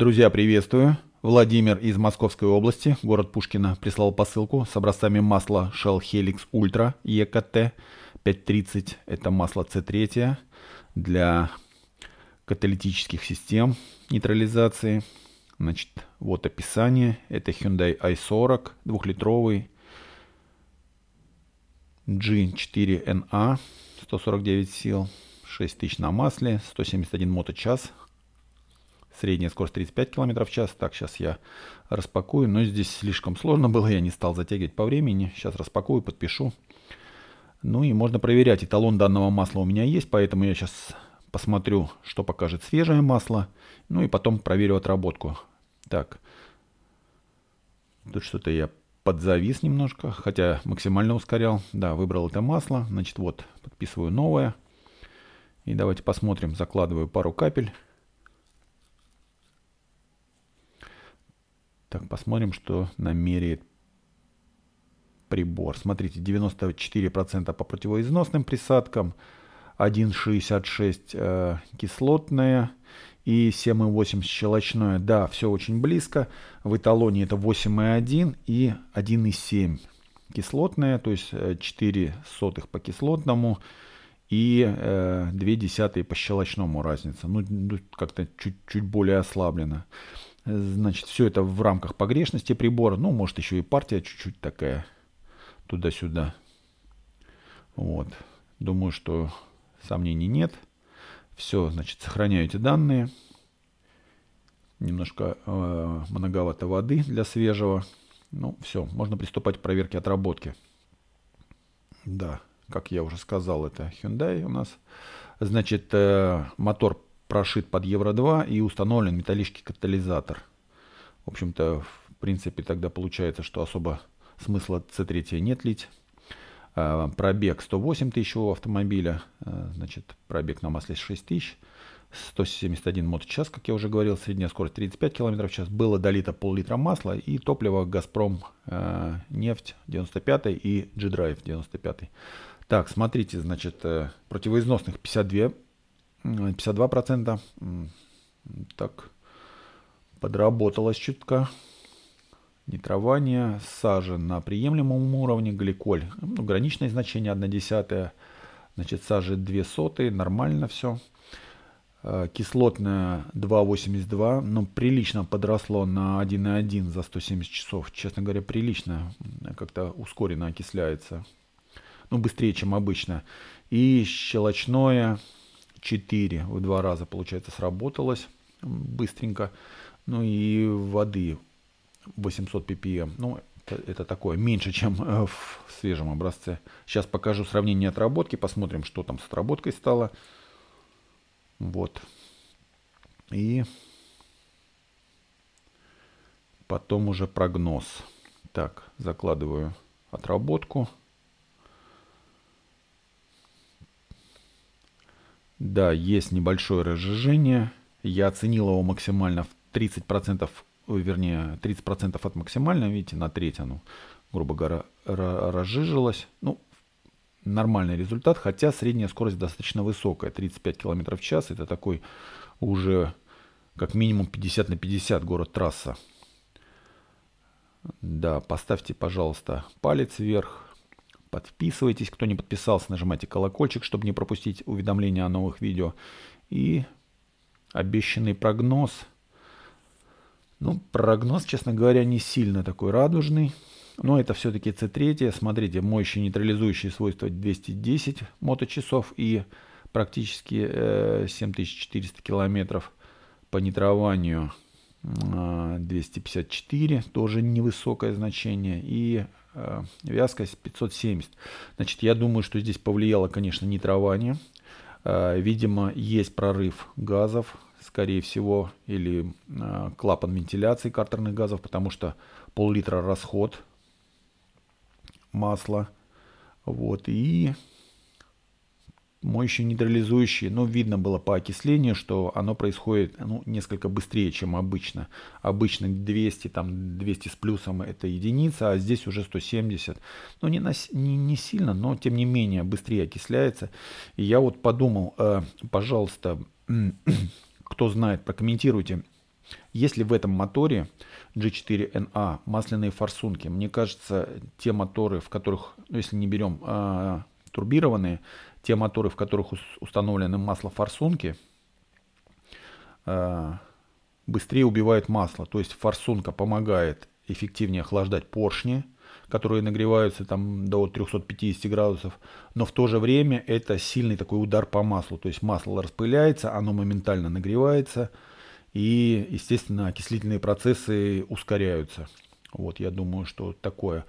Друзья, приветствую. Владимир из Московской области, город Пушкина, прислал посылку с образцами масла Shell Helix Ultra EKT 530. Это масло C3 для каталитических систем нейтрализации. Значит, вот описание. Это Hyundai i40, двухлитровый G4NA, 149 а, сил, 6000 на масле, 171 моточас, Средняя скорость 35 км в час. Так, сейчас я распакую. Но здесь слишком сложно было, я не стал затягивать по времени. Сейчас распакую, подпишу. Ну и можно проверять. Эталон данного масла у меня есть, поэтому я сейчас посмотрю, что покажет свежее масло. Ну и потом проверю отработку. Так. Тут что-то я подзавис немножко, хотя максимально ускорял. Да, выбрал это масло. Значит, вот, подписываю новое. И давайте посмотрим. Закладываю пару капель. Так, посмотрим, что намерит прибор. Смотрите, 94% по противоизносным присадкам, 1,66 э, кислотное и 7,8 щелочное. Да, все очень близко. В эталоне это 8,1 и 1,7 кислотное, то есть 4 э, сотых по кислотному и э, 2 десятые по щелочному разница. Ну, ну как-то чуть-чуть более ослаблено. Значит, все это в рамках погрешности прибора. Ну, может, еще и партия чуть-чуть такая туда-сюда. Вот. Думаю, что сомнений нет. Все, значит, сохраняю эти данные. Немножко э, многовато воды для свежего. Ну, все, можно приступать к проверке отработки. Да, как я уже сказал, это Hyundai у нас. Значит, э, мотор прошит под Евро-2 и установлен металлический катализатор. В общем-то, в принципе, тогда получается, что особо смысла C3 нет лить. А, пробег 108 тысяч у автомобиля, а, значит, пробег на масле 6 тысяч. 171 моточас, как я уже говорил, средняя скорость 35 км в час. Было долито пол-литра масла и топливо «Газпром» э, нефть 95 и G-Drive 95. Так, смотрите, значит, э, противоизносных 52 52%. Так, подработалось чутка. Нитрование сажи на приемлемом уровне, гликоль. Ну, граничное значение 1 десятая, значит сажи 2 сотые, нормально все. Э, кислотная 2,82, но ну, прилично подросло на 1,1 за 170 часов. Честно говоря, прилично, как-то ускоренно окисляется. Ну быстрее, чем обычно. И щелочное 4 в два раза, получается, сработалось быстренько. Ну и воды 800 ppm. Ну, это, это такое меньше, чем э, в свежем образце. Сейчас покажу сравнение отработки, посмотрим, что там с отработкой стало. Вот. И потом уже прогноз. Так, закладываю отработку. Да, есть небольшое разжижение. Я оценил его максимально в 30%, вернее, 30% от максимального, видите, на треть оно, грубо говоря, разжижилось. Ну, нормальный результат, хотя средняя скорость достаточно высокая, 35 км в час. Это такой уже как минимум 50 на 50 город-трасса. Да, поставьте, пожалуйста, палец вверх. Подписывайтесь, кто не подписался, нажимайте колокольчик, чтобы не пропустить уведомления о новых видео. И обещанный прогноз. Ну, прогноз, честно говоря, не сильно такой радужный. Но это все-таки C3. Смотрите, моющие нейтрализующие свойства 210 моточасов и практически 7400 э, километров по нитрованию. 254 а, тоже невысокое значение и Э, вязкость 570. Значит, я думаю, что здесь повлияло, конечно, нитрование. Э, видимо, есть прорыв газов, скорее всего, или э, клапан вентиляции картерных газов, потому что пол-литра расход масла. Вот, и моющие нейтрализующие, но видно было по окислению, что оно происходит ну, несколько быстрее, чем обычно. Обычно 200, там 200 с плюсом это единица, а здесь уже 170. Ну не, на, не, не сильно, но тем не менее быстрее окисляется. И я вот подумал, э, пожалуйста, кто знает, прокомментируйте, есть ли в этом моторе G4NA а масляные форсунки. Мне кажется, те моторы, в которых, ну если не берем э, турбированные, те моторы, в которых установлены маслофорсунки, э, быстрее убивают масло. То есть форсунка помогает эффективнее охлаждать поршни, которые нагреваются там до 350 градусов, но в то же время это сильный такой удар по маслу, то есть масло распыляется, оно моментально нагревается, и, естественно, окислительные процессы ускоряются. Вот, я думаю, что такое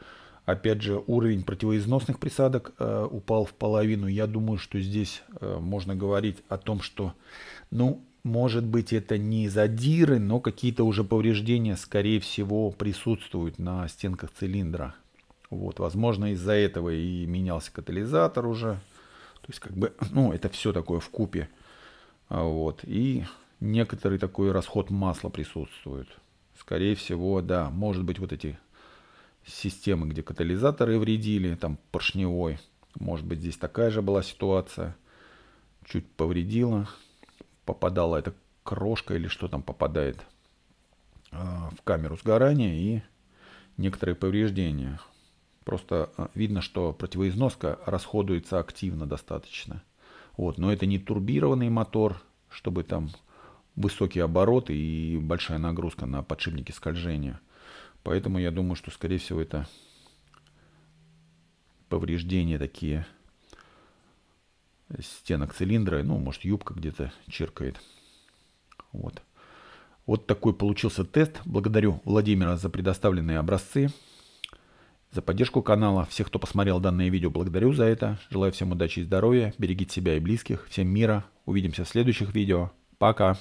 Опять же, уровень противоизносных присадок э, упал в половину. Я думаю, что здесь э, можно говорить о том, что, ну, может быть, это не задиры, но какие-то уже повреждения, скорее всего, присутствуют на стенках цилиндра. Вот, возможно, из-за этого и менялся катализатор уже. То есть, как бы, ну, это все такое в купе. А, вот, и некоторый такой расход масла присутствует. Скорее всего, да, может быть, вот эти системы, где катализаторы вредили, там поршневой. Может быть, здесь такая же была ситуация. Чуть повредила, попадала эта крошка или что там попадает а, в камеру сгорания и некоторые повреждения. Просто а, видно, что противоизноска расходуется активно достаточно. Вот, но это не турбированный мотор, чтобы там высокие обороты и большая нагрузка на подшипники скольжения – Поэтому я думаю, что, скорее всего, это повреждения такие стенок цилиндра. Ну, может, юбка где-то чиркает. Вот. Вот такой получился тест. Благодарю Владимира за предоставленные образцы, за поддержку канала. Всех, кто посмотрел данное видео, благодарю за это. Желаю всем удачи и здоровья. Берегите себя и близких. Всем мира. Увидимся в следующих видео. Пока.